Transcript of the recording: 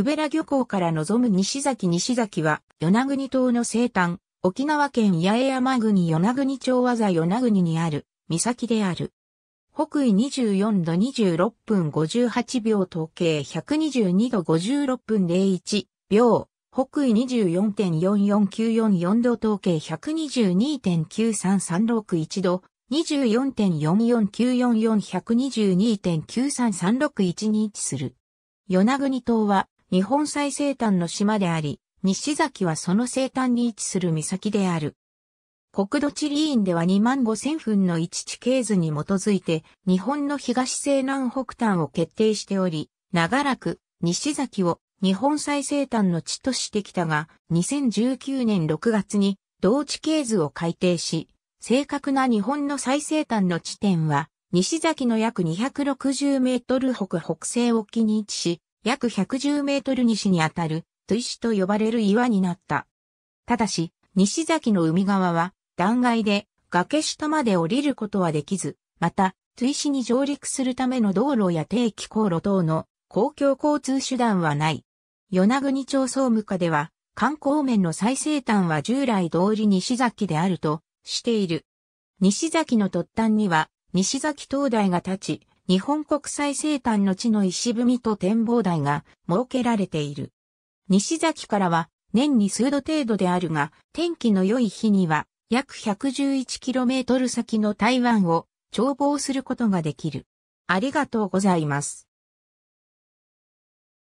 久部良漁港から望む西崎西崎は、与那国島の西端、沖縄県八重山国与那国町和座与那国にある、岬である。北緯24度26分58秒統計122度56分01秒、北緯24.44944度統計122.93361度、24.4494412.93361に位置する。与那国島は日本最西端の島であり、西崎はその西端に位置する岬である。国土地理院では2万5千分の1地形図に基づいて、日本の東西南北端を決定しており、長らく西崎を日本最西端の地としてきたが、2019年6月に同地形図を改定し、正確な日本の最西端の地点は、西崎の約260メートル北北西沖に位置し、約110メートル西にあたる、都石と呼ばれる岩になった。ただし、西崎の海側は、断崖で、崖下まで降りることはできず、また、都石に上陸するための道路や定期航路等の公共交通手段はない。与那国町総務課では、観光面の最西端は従来通り西崎であるとしている。西崎の突端には、西崎灯台が立ち、日本国際生誕の地の石踏みと展望台が設けられている。西崎からは年に数度程度であるが、天気の良い日には約 111km 先の台湾を眺望することができる。ありがとうございます。